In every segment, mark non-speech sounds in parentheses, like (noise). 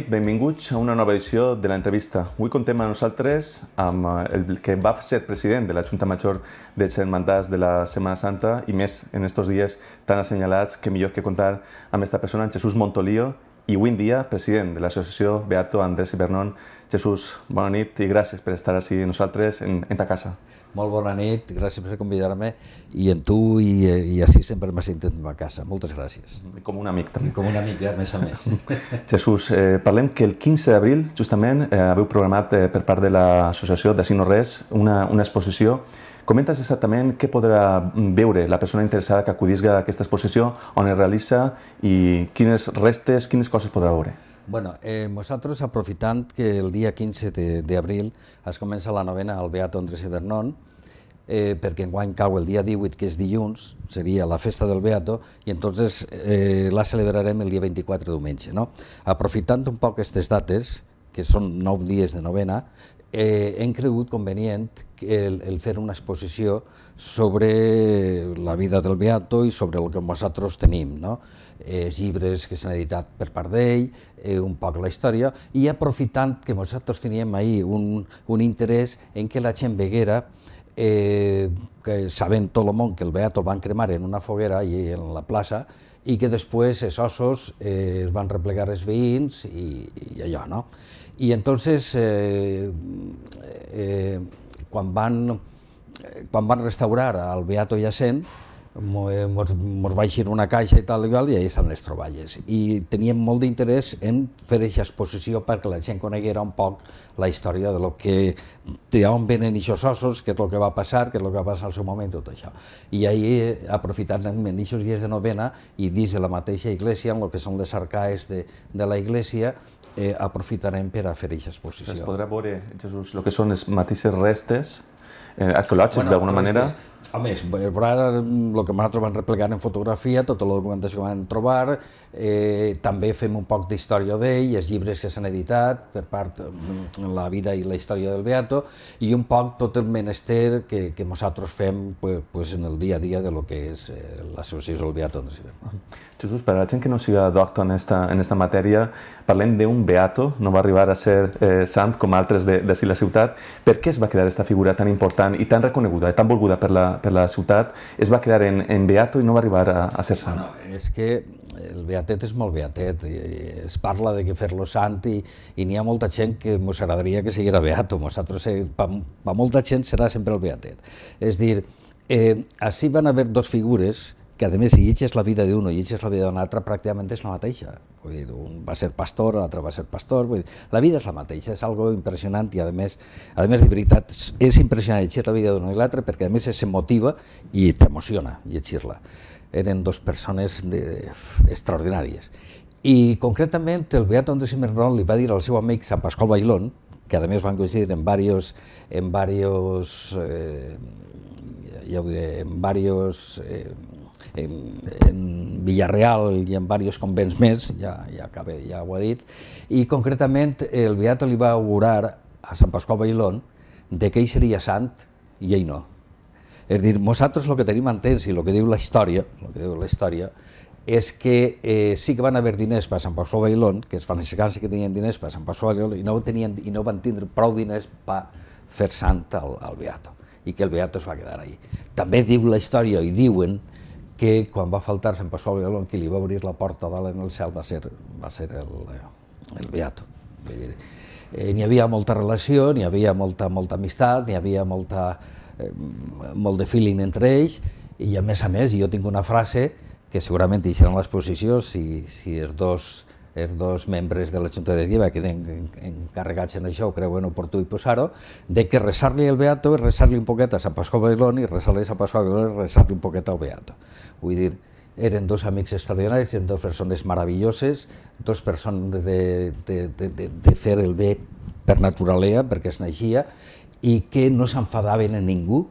nit, benvinguts a una nova edició de l'entrevista. Avui contem a nosaltres amb eh, el que va ser president de la Junta Major de Germandats de la Setmana Santa i més en aquests dies tan assenyalats que millor que contar amb aquesta persona, en Jesús Montolío, i avui dia president de l'associació Beato Andrés Ibernón. Jesús, bona nit i gràcies per estar així nosaltres en, en ta casa. Molt bona nit, gràcies per convidar-me i en tu i, i així sempre m'has sentit a casa. Moltes gràcies. Com un amic també. Com un amic, ja, més a més. (laughs) Jesús, eh, parlem que el 15 d'abril justament eh, haveu programat eh, per part de l'associació de Sino Res una, una exposició Comenta's exactament què podrà veure la persona interessada que acudisca a aquesta exposició, on es realitza i quines restes, quines coses podrà veure bueno, eh, vosaltres, aprofitant que el dia 15 d'abril es comença la novena al Beat Andrés i eh, perquè enguany cau el dia 18, que és dilluns, seria la festa del Beato, i entonces eh, la celebrarem el dia 24 diumenge. No? Aprofitant un poc aquestes dates, que són nou dies de novena, eh, hem cregut convenient el, el fer una exposició sobre la vida del Beato i sobre el que nosaltres tenim, no? eh, llibres que s'han editat per part d'ell, eh, un poc la història, i aprofitant que nosaltres teníem ahir un, un interès en que la gent veguera eh, que sabent tot el món que el Beato el van cremar en una foguera i en la plaça, i que després els ossos eh, es van replegar els veïns i, i allò, no? I entonces, eh, eh, quan, van, eh, quan van restaurar al Beato Yacent, ens eh, mos va eixir una caixa i tal i tal, i allà estan les troballes. I teníem molt d'interès en fer aquesta exposició perquè la gent coneguera un poc la història de lo que, de on venen aquests ossos, què és el que va passar, què és el que va passar al seu moment, tot això. I ahir, eh, aprofitant en aquests dies de novena, i dins de la mateixa iglesia, en el que són les arcaes de, de la iglesia, eh, aprofitarem per a fer aquesta exposició. Es podrà veure, Jesús, el que són les mateixes restes eh, arqueològics bueno, d'alguna manera. Restes Home, més, veurà el mm, que m'han trobat replegant en fotografia, tota la documentació que van trobar, eh, també fem un poc d'història d'ell, els llibres que s'han editat per part mm, la vida i la història del Beato, i un poc tot el menester que, que nosaltres fem pues, pues en el dia a dia de lo que és eh, l'associació del Beato. Jesús, per a la gent que no siga doctor en esta, en esta matèria, parlem d'un Beato, no va arribar a ser eh, sant com altres de, de si la ciutat, per què es va quedar aquesta figura tan important i tan reconeguda i tan volguda per la, per la ciutat, es va quedar en, en beato i no va arribar a, a ser sant. No, és que el beatet és molt beatet, es parla de que fer-lo sant i, i n'hi ha molta gent que ens agradaria que siguera beato, nosaltres, per, eh, per molta gent serà sempre el beatet. És dir, eh, així van haver dos figures que a més si llegeixes la vida d'un o llegeixes la vida d'un altre pràcticament és la mateixa. Vull dir, un va ser pastor, l'altre va ser pastor, vull dir, la vida és la mateixa, és algo impressionant i a més, a més de veritat és impressionant llegir la vida d'un i l'altre perquè a més se motiva i t'emociona llegir-la. Eren dos persones de, extraordinàries. I concretament el Beat Andrés Cimerron li va dir al seu amic Sant Pasqual Bailón, que a més van coincidir en varios, en varios eh, ja ho diré, en varios eh, en Villarreal i en diversos convents més, ja, ja, acabé, ja ho he dit, i concretament el Beato li va augurar a Sant Pasqual Bailón de que ell seria sant i ell no. És dir, nosaltres el que tenim entès i el que diu la història, el que diu la història, és que eh, sí que van haver diners per a Sant Pasqual Bailón, que els franciscans sí que tenien diners per a Sant Pasqual Bailón i no, tenien, i no van tindre prou diners per fer sant al, al Beato i que el Beato es va quedar ahí. També diu la història, i diuen, que quan va faltar Sant Pasqual Villalón, qui li va obrir la porta a dalt en el cel va ser, va ser el, el Beato. eh, n'hi havia molta relació, n'hi havia molta, molta amistat, n'hi havia molta, eh, molt de feeling entre ells, i a més a més jo tinc una frase que segurament deixarà en l'exposició si, si els dos els dos membres de la Junta Directiva que queden encarregats en això ho creuen oportú i posar-ho, de que resar-li el Beato és resar-li un poquet a Sant Pasqual Bailón i resar-li a Sant Pasqual Bailón és resar-li un poquet al Beato. Vull dir, eren dos amics extraordinaris, eren dos persones meravelloses, dos persones de, de, de, de, de fer el bé per naturalea, perquè es naixia, i que no s'enfadaven en ningú,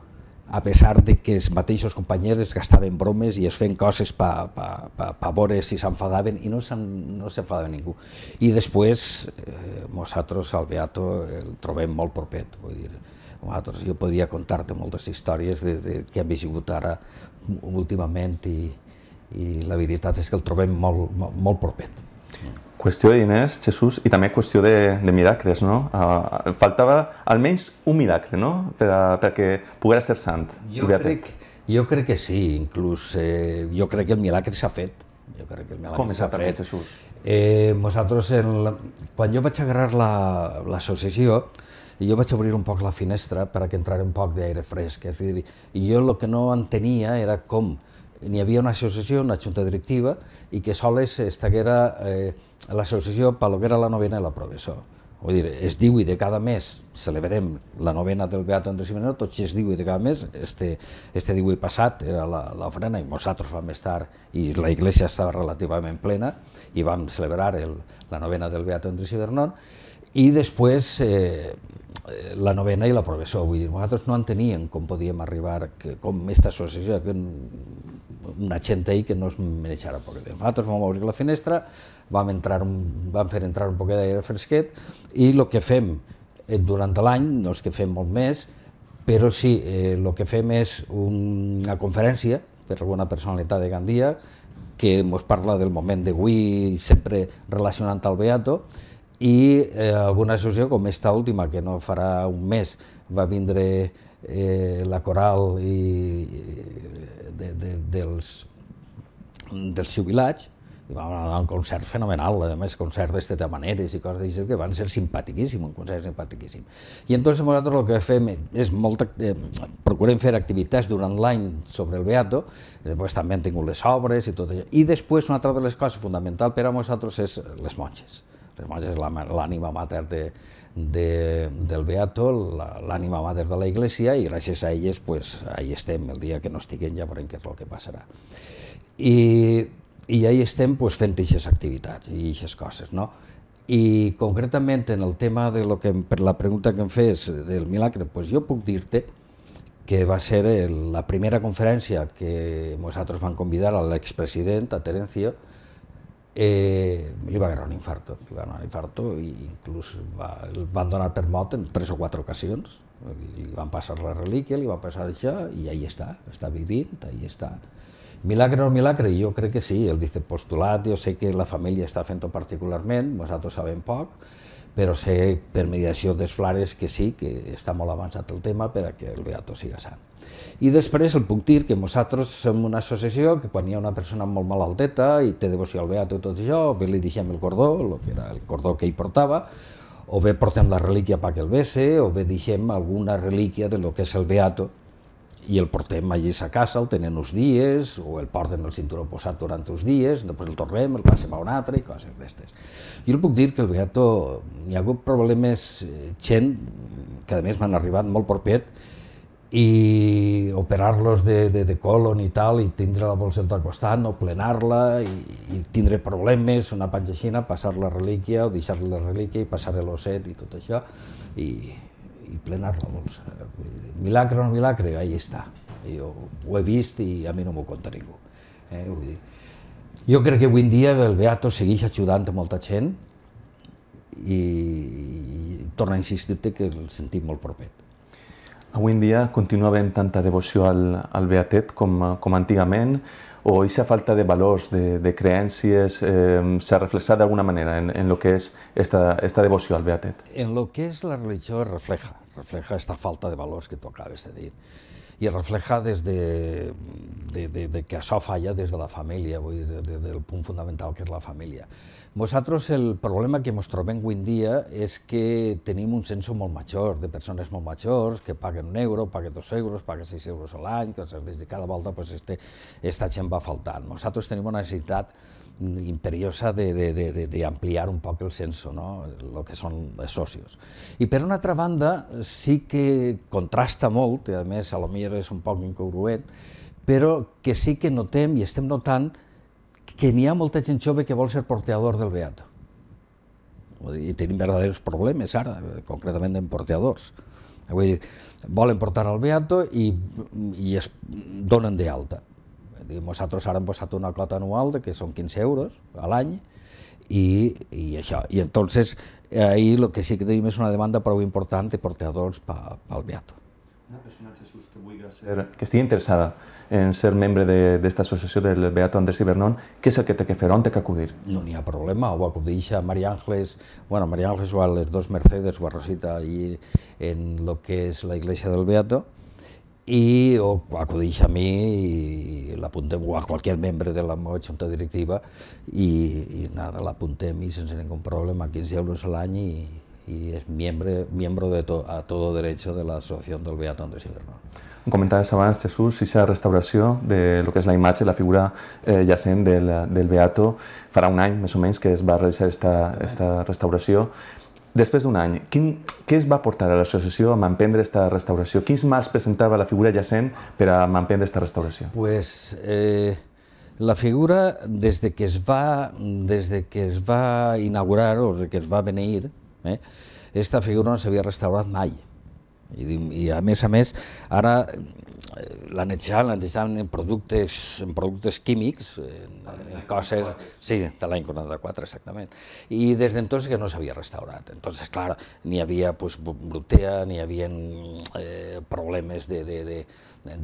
a pesar de que els mateixos companys gastaven bromes i es feien coses per pa, pa, pa, veure si s'enfadaven i no s'enfadava no ningú. I després, eh, nosaltres, al Beato, el trobem molt propet. Vull dir, nosaltres, jo podria contar-te moltes històries de, de, que hem viscut ara últimament i, i la veritat és que el trobem molt, molt, molt propet. Mm. Qüestió de diners, Jesús, i també qüestió de, de miracles, no? Uh, faltava almenys un miracle, no?, per a, perquè poguera ser sant. Jo crec, jo crec que sí, inclús eh, jo crec que el miracle s'ha fet. Jo crec que el miracle s'ha fet. Jesús? Eh, nosaltres, en la, quan jo vaig agarrar l'associació, la, jo vaig obrir un poc la finestra perquè entrar un poc d'aire fresc, és a dir, i jo el que no entenia era com n'hi havia una associació, una junta directiva, i que soles estaguera eh, l'associació per que era la novena i la progressó. Vull dir, es diu i de cada mes celebrem la novena del Beato Andrés Jiménez, tot si es diu i de cada mes, este, este diu i passat era l'ofrena i nosaltres vam estar, i la iglesia estava relativament plena, i vam celebrar el, la novena del Beato Andrés Ibernón, i després eh, la novena i la professora, Vull dir, nosaltres no enteníem com podíem arribar, que, com aquesta associació, que una gent ahí que no es mereixerà poc bé. Nosaltres vam obrir la finestra, vam, entrar un, vam fer entrar un poc d'aire fresquet i el que fem eh, durant l'any, no és que fem molt més, però sí, el eh, que fem és una conferència per alguna personalitat de Gandia que ens parla del moment d'avui, sempre relacionant al Beato, i eh, alguna associació com esta última, que no farà un mes, va vindre eh, la coral i, de, de, dels, dels jubilats, i vam anar a un concert fenomenal, a més concert de tamaneres i coses d'això, que van ser simpatiquíssim, un concert simpatiquíssim. I entonces nosaltres el que fem és molt... Eh, procurem fer activitats durant l'any sobre el Beato, després també hem tingut les obres i tot això. I després una altra de les coses fonamental per a nosaltres és les monges. Les monges és l'ànima mater de, de, del Beato, l'ànima mater de la Iglesia, i gràcies a elles, pues, ahí estem, el dia que no estiguem ja veurem què és el que passarà. I, i ahí estem pues, fent aquestes activitats i aquestes coses, no? I concretament en el tema de lo que, per la pregunta que em fes del milagre, pues jo puc dir-te que va ser el, la primera conferència que nosaltres van convidar a l'expresident, a Terencio, eh, li va agarrar un infarto, li va un infarto i inclús va, el van donar per mort en tres o quatre ocasions, li van passar la relíquia, li van passar això i ahí està, està vivint, ahí està. Milagre o milagre? Jo crec que sí, el dice postulat, jo sé que la família està fent-ho particularment, nosaltres sabem poc, però sé per mediació dels flares que sí, que està molt avançat el tema per a que el beato siga sant. I després el puc dir que nosaltres som una associació que quan hi ha una persona molt malalteta i té devoció al beato i tot això, bé li deixem el cordó, el que era el cordó que ell portava, o bé portem la relíquia perquè el bese, o bé deixem alguna relíquia de lo que és el beato, i el portem allí a casa, el tenen uns dies, o el porten el cinturó posat durant uns dies, després el tornem, el passem a un altre i coses d'aquestes. Jo li puc dir que el Beato, hi ha hagut problemes, eh, gent que a més m'han arribat molt propet, i operar-los de, de, de colon i tal, i tindre la bolsa al costat, no plenar-la, i, i tindre problemes, una panxa aixina, passar la relíquia, o deixar la relíquia i passar l'osset i tot això, i, i plenas la bolsa. Milagre o no milagre, ahí està. Jo ho he vist i a mi no m'ho conta ningú. Eh? Vull dir, jo crec que avui en dia el Beato segueix ajudant a molta gent i, i torna a insistir-te que el sentim molt propet. Avui en dia continua havent tanta devoció al, al Beatet com, com antigament o aquesta falta de valors, de, de creències, eh, s'ha reflexat d'alguna manera en, en lo que és esta, esta devoció al Beatet? En lo que és la religió refleja, refleja esta falta de valors que tu acabes de dir i es refleja des de, de, de, de que això falla des de la família, vull dir, de, de, del punt fundamental que és la família. Vosaltres el problema que ens trobem avui en dia és que tenim un censo molt major, de persones molt majors que paguen un euro, paguen dos euros, paguen sis euros a l'any, que des de cada volta pues, este, esta gent va faltant. Nosaltres tenim una necessitat imperiosa d'ampliar un poc el censo, no? el que són els socis. I per una altra banda, sí que contrasta molt, i a més a lo millor és un poc incongruent, però que sí que notem i estem notant que n'hi ha molta gent jove que vol ser porteador del Beat. I tenim verdaders problemes ara, concretament en porteadors. Vull dir, volen portar el Beato i, i es donen de alta. nosaltres ara hem posat una clota anual de que són 15 euros a l'any i, i això. I entonces ahir el que sí que tenim és una demanda prou important de porteadors pel pa, Beato. Una persona, Jesús, que vulgui ser... que estigui interessada en ser membre d'esta associació del Beato Andrés Ibernón, què és el que té que fer, on té que acudir? No n'hi ha problema, o acudeix a Maria Ángeles, bueno, Maria Ángeles o a les dos Mercedes o a Rosita, allí en lo que és la iglesia del Beato, i o acudeix a mi i l'apuntem a qualsevol membre de la meva junta directiva i, i nada, l'apuntem i sense ningú problema, 15 euros a l'any i, i és miembro, membre de to, a todo derecho de la Asociación del Beato Andrés Ibernón. Com comentaves abans, Jesús, la restauració de lo que és la imatge, la figura eh, jacent del, del Beato, farà un any més o menys que es va realitzar esta, esta restauració. Després d'un any, quin, què es va portar a l'associació a mantenir aquesta restauració? Quins mals presentava la figura jacent per a mantenir aquesta restauració? Pues, eh, la figura, des de que es va, des de que es va inaugurar o des que es va venir, eh, esta figura no s'havia restaurat mai. I, I a més a més, ara eh, la netjant, la netjant en productes, en productes químics, eh, en, en coses... Sí, de l'any 44, exactament. I des d'entonces que no s'havia restaurat. Entonces, clar, n'hi havia pues, brutea, n'hi havia eh, problemes de, de, de,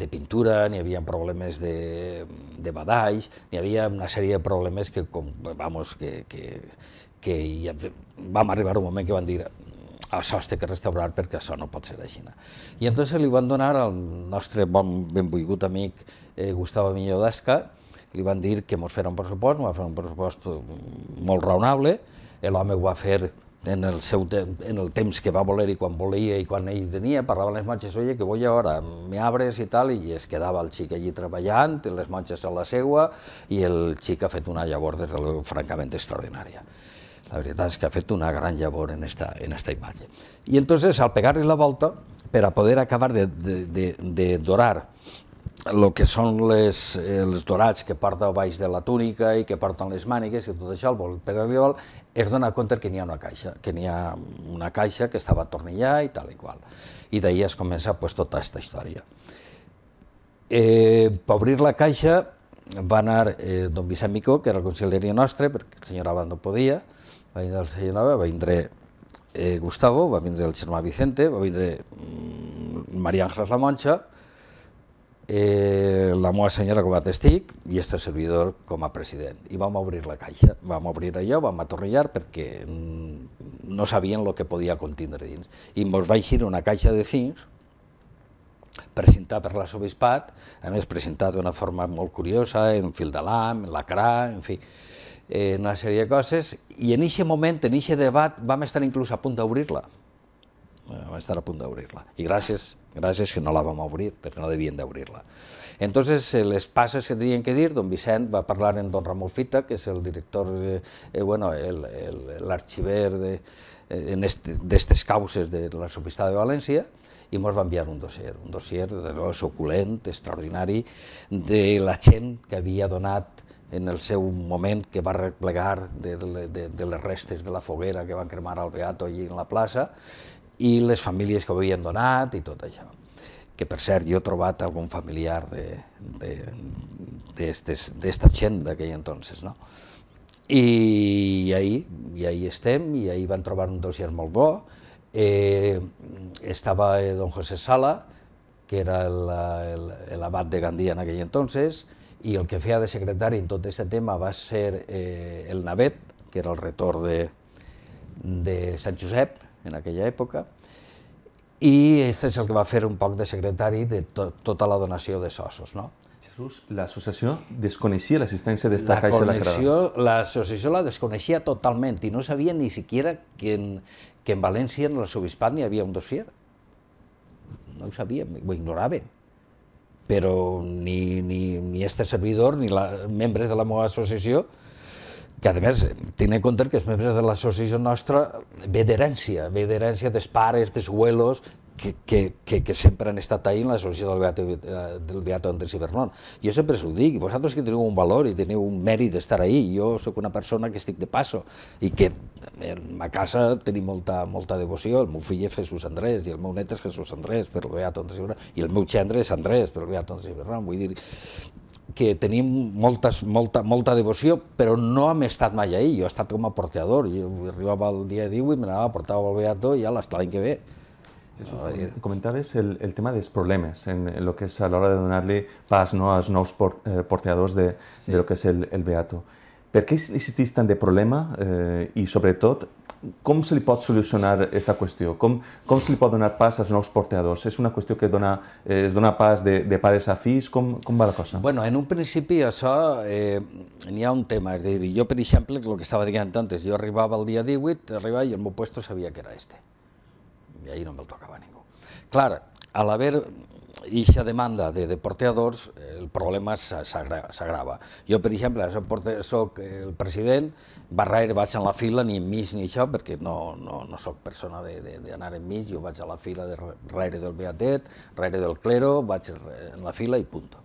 de pintura, n'hi havia problemes de, de badalls, n'hi havia una sèrie de problemes que, com, vamos, que, que, que ja vam arribar un moment que van dir el sols té que restaurar perquè això no pot ser així. I entonces li van donar al nostre bon benvolgut amic eh, Gustavo Millo d'Esca, li van dir que mos fer un pressupost, va fer un pressupost mm, molt raonable, l'home ho va fer en el, seu en el temps que va voler i quan volia i quan ell tenia, parlava amb les monges, oye, que vull ara, me abres i tal, i es quedava el xic allí treballant, les monges a la seua, i el xic ha fet una llavor, de francament, extraordinària. La veritat és que ha fet una gran llavor en esta, en esta imatge. I entonces, al pegar-li la volta, per a poder acabar de, de, de, de dorar el que són les, els dorats que porta baix de la túnica i que porten les mànigues i tot això, el vol per arribar, es dona compte que n'hi ha una caixa, que n'hi ha una caixa que estava atornillada i tal i qual. I d'ahir es comença pues, tota aquesta història. Eh, per obrir la caixa va anar eh, don Vicent Micó, que era el conselleria nostre, perquè el senyor Abad no podia, va vindre el Nova, va vindre eh, Gustavo, va vindre el germà Vicente, va vindre mm, Maria Àngels La Monxa, eh, la meva senyora com a testic i este servidor com a president. I vam obrir la caixa, vam obrir allò, vam atorrillar perquè mm, no sabien el que podia contindre dins. I ens va eixir una caixa de zinc presentat per l'arsobispat, a més presentat d'una forma molt curiosa, en fil de lam, en cara, en fi eh, una sèrie de coses, i en aquest moment, en aquest debat, vam estar inclús a punt d'obrir-la. Eh, vam estar a punt d'obrir-la. I gràcies, gràcies que no la vam obrir, perquè no devien d'obrir-la. Entonces, eh, les passes que tenien que dir, don Vicent va parlar amb don Ramon Fita, que és el director, de, eh, bueno, l'arxiver d'aquestes eh, causes de la l'arzobispado de València, i ens va enviar un dossier, un dossier de suculent, extraordinari, de la gent que havia donat en el seu moment que va replegar de, de, de, de les restes de la foguera que van cremar al Beato allí en la plaça i les famílies que ho havien donat i tot això. Que per cert, jo he trobat algun familiar d'aquesta gent d'aquell entonces, no? I, i ahir, i ahir estem, i ahir van trobar un dossier molt bo. Eh, estava eh, don José Sala, que era l'abat de Gandia en aquell entonces, i el que feia de secretari en tot aquest tema va ser eh, el Navet, que era el retorn de, de Sant Josep en aquella època, i aquest és el que va fer un poc de secretari de to tota la donació de sossos. No? Jesús, l'associació desconeixia l'assistència d'esta caixa de la Crada. L'associació la desconeixia totalment i no sabia ni siquiera que en, que en València, en l'arsobispat, hi havia un dossier. No ho sabíem, ho ignoràvem però ni, ni, ni este servidor ni la, membres de la meva associació que a més, tinc en compte que els membres de l'associació nostra ve d'herència, ve d'herència dels pares, dels abuelos, que, que, que, que sempre han estat ahir en la solució del Beato, eh, del Beato Andrés Bernon. Jo sempre us ho dic, vosaltres que teniu un valor i teniu un mèrit d'estar ahir, jo sóc una persona que estic de passo i que en ma casa tenim molta, molta devoció, el meu fill és Jesús Andrés i el meu net és Jesús Andrés per el Beato Andrés Bernon i el meu gendre és Andrés per el Beato Andrés Bernon, vull dir que tenim moltes, molta, molta devoció, però no hem estat mai ahir, jo he estat com a porteador, jo arribava el dia 18 i me n'anava, portava el Beato i ja l'any que ve Ah, uh, comentaves el, el, tema dels problemes, en, en, lo que és a l'hora de donar-li pas no, als nous port, eh, porteadors de, sí. de lo que és el, el Beato. Per què existeix tant de problema eh, i, sobretot, com se li pot solucionar aquesta qüestió? Com, com se li pot donar pas als nous porteadors? És una qüestió que dona, eh, es dona pas de, de pares a fills? Com, com va la cosa? Bueno, en un principi això eh, n'hi ha un tema. És dir, jo, per exemple, el que estava dient antes, jo arribava el dia 18, arribava i el meu puesto sabia que era este i ahir no me tocava ningú. Clar, a l'haver eixa demanda de deporteadors, el problema s'agrava. Jo, per exemple, soc el president, barraer vaig a la fila, ni enmig ni això, perquè no, no, no sóc persona d'anar enmig, jo vaig a la fila de darrere del Beatet, darrere del Clero, vaig en la fila i punto.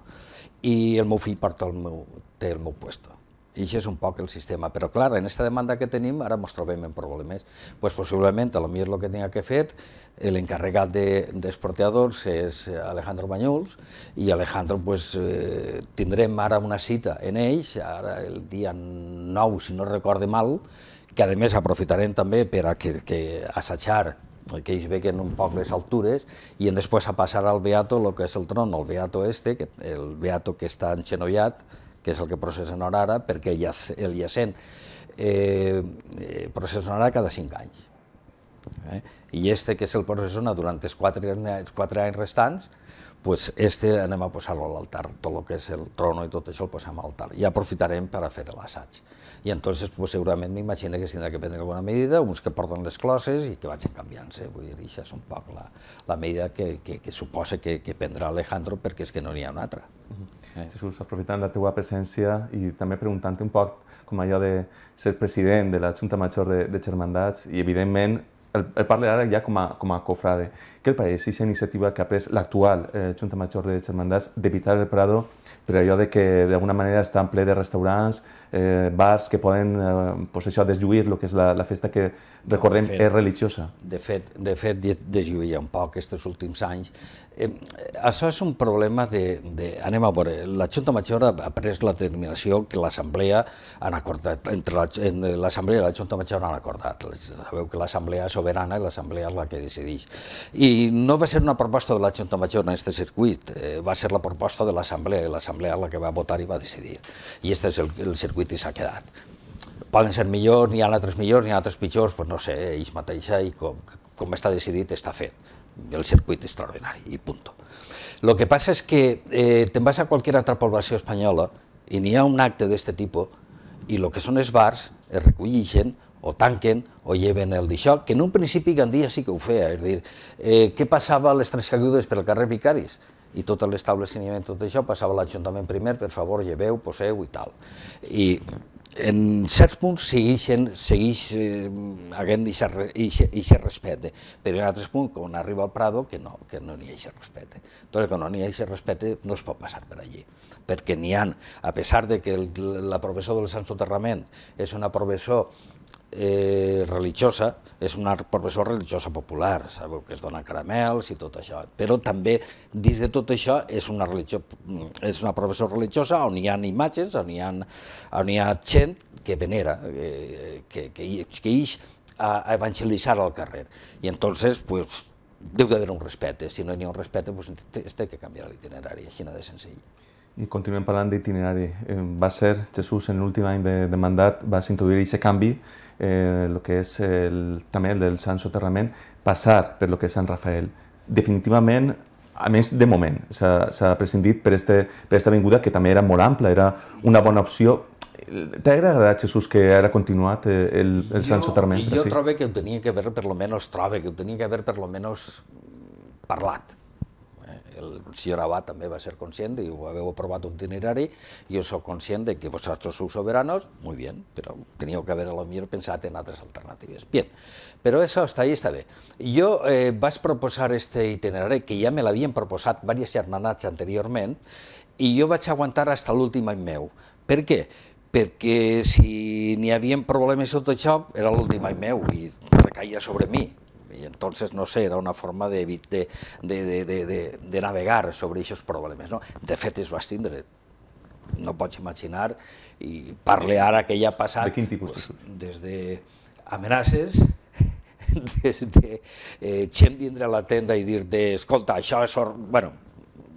I el meu fill porta el meu, té el meu puesto i això és un poc el sistema. Però, clar, en aquesta demanda que tenim, ara ens trobem en problemes. pues, possiblement, a lo millor el que tenia que fer, l'encarregat d'exporteadors de, és Alejandro Banyols, i Alejandro, pues, eh, tindrem ara una cita en ells, ara el dia 9, si no recorde mal, que a més aprofitarem també per a que, que assajar que ells veguen un poc les altures i després a passar al Beato el que és el tron, el Beato este, que, el Beato que està enxenollat, que és el que processen ara, ara perquè el, llacent eh, eh processa ara cada cinc anys. Eh? I este, que és el processó, durant els quatre, els quatre anys restants, pues este anem a posar-lo a l'altar, tot el que és el trono i tot això el posem a l'altar, i aprofitarem per a fer l'assaig. I entonces pues, segurament m'imagino que s'haurà que prendre alguna medida, uns que porten les closes i que vagin canviant-se, vull dir, això és un poc la, la medida que, que, que suposa que, que prendrà Alejandro perquè és que no n'hi ha una altra. Uh mhm. -huh. Eh. Jesús, aprofitant la teua presència i també preguntant-te un poc com allò de ser president de la Junta Major de, de Germandats i, evidentment, el, el parle ara ja com a, com a cofrade. Què el pareix aquesta iniciativa que ha pres l'actual eh, Junta Major de Germandats d'evitar el Prado per allò de que d'alguna manera està ple de restaurants, eh, bars que poden eh, pues això, desjuir el que és la, la festa que, recordem, no, fet, és religiosa? De fet, de fet desjuir un poc aquests últims anys. Eh, això és un problema de, de... Anem a veure, la Junta Major ha pres la determinació que l'Assemblea han acordat, entre l'Assemblea la, i la Junta Major han acordat. Sabeu que l'Assemblea és soberana i l'Assemblea és la que decideix. I no va ser una proposta de la Junta Major en aquest circuit, eh, va ser la proposta de l'Assemblea, i l'Assemblea és la que va votar i va decidir. I aquest és el, el circuit i s'ha quedat. Poden ser millors, n'hi ha altres millors, n'hi ha altres pitjors, però no sé, eh, ells mateixa eh, i com, com està decidit està fet. El circuit extraordinari, i punt. Lo que passa és que eh, te'n vas a qualsevol altra població espanyola i n'hi ha un acte d'aquest tipus i el que són els bars es recollixen o tanquen o lleven el d'això, que en un principi Gandia sí que ho feia, és a dir, eh, què passava a les transcaigudes pel carrer Vicaris? i totes les taules l'establecimentat, tot això, passava a l'Ajuntament primer, per favor, lleveu, poseu i tal. I en certs punts segueixen, segueix eh, havent aquest respecte, però en altres punts, quan arriba al Prado, que no, que no n'hi ha aquest respecte. Tot que no n'hi ha aquest respecte no es pot passar per allí, perquè n'hi han, a pesar de que el, la professora del Sant Soterrament és una professora eh, religiosa, és una professora religiosa popular, sabeu que es dona caramels i tot això, però també dins de tot això és una, religió, és una professora religiosa on hi ha imatges, on hi ha, on hi ha gent que venera, eh, que, que, que ix a, a evangelitzar al carrer. I entonces, pues, deu d'haver un respecte, si no hi ha un respecte, pues, té que canviar l'itinerari, així no de senzill continuem parlant d'itinerari. Va ser Jesús, en l'últim any de, de mandat, va introduir aquest canvi, eh, el que és el, també el del Sant Soterrament, passar per lo que és Sant Rafael. Definitivament, a més de moment, s'ha prescindit per, este, per esta avinguda, que també era molt ampla, era una bona opció. T'ha agradat, Jesús, que ara continuat eh, el, el Sant Soterrament? Jo, jo sí. trobo que ho tenia que haver, per lo menos, trobo que ho tenia que haver, per lo menos, parlat el senyor Abad també va ser conscient, i ho haveu aprovat un itinerari, i jo sóc conscient de que vosaltres sou soberanos, molt bé, però teníeu que haver a lo millor pensat en altres alternatives. Bien, però eso hasta ahí està bé. Jo eh, vaig proposar este itinerari, que ja me l'havien proposat diverses germanats anteriorment, i jo vaig aguantar fins l'últim any meu. Per què? Perquè si n'hi havia problemes sota això, era l'últim any meu i recaia sobre mi. Y entonces, no sé, era una forma de, de, de, de de, navegar sobre aquests problemes. No? De fet, es va estindre, no pots imaginar, i parle ara que ja ha passat... De quin tipus? Pues, des de amenaces, (laughs) des de eh, gent vindre a la tenda i dir-te, escolta, això és... Bueno,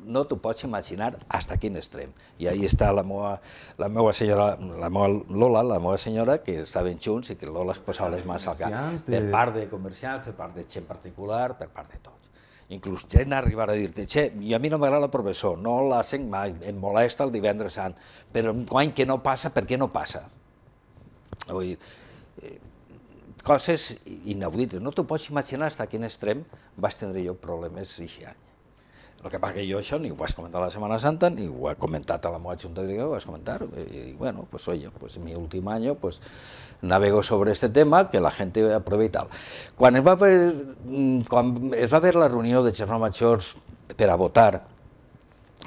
no t'ho pots imaginar hasta quin extrem. I ahí està la meva, la meva senyora, la meva Lola, la meva senyora, que estaven junts i que Lola es posava les mans al cap. De... Per part de comerciants, per part de gent particular, per part de tots. Inclús gent arribar a dir-te, che, i a mi no m'agrada el professor, no la sent mai, em molesta el divendres sant, però un any que no passa, per què no passa? Vull dir, eh, coses inaudites. No t'ho pots imaginar fins a quin extrem vas tindre jo problemes aquest any. El que passa que jo això ni ho vaig comentar a la Setmana Santa, ni ho he comentat a la meva junta directiva, ho vaig comentar. Y bueno, pues oye, pues mi últim any, pues navego sobre este tema, que la gent aprova i tal. Quan es va fer, mm, quan es va fer la reunió de xefs majors per a votar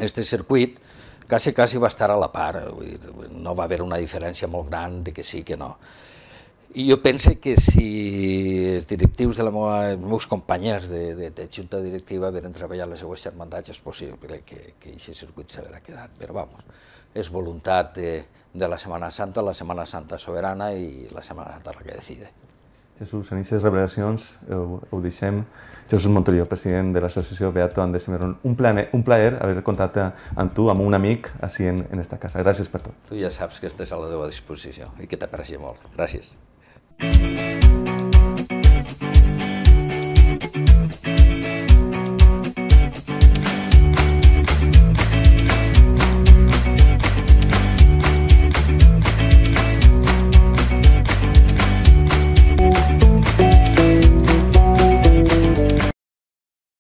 este circuit, quasi, quasi va estar a la part, vull dir, no va haver una diferència molt gran de que sí que no. I jo penso que si els directius de la meva, els meus companys de, de, de junta directiva veren treballar les seues germandats, és possible que, que aquest circuit s'haurà quedat. Però vamos, és voluntat de, de la Setmana Santa, la Setmana Santa soberana i la Setmana Santa la que decide. Jesús, en aquestes revelacions ho, ho deixem. Jesús Montorio, president de l'associació Beato Andes Merón. Un, plaer, un plaer haver contat amb tu, amb un amic, així en, en esta casa. Gràcies per tot. Tu ja saps que estàs a la teva disposició i que t'apreci molt. Gràcies. Thank you.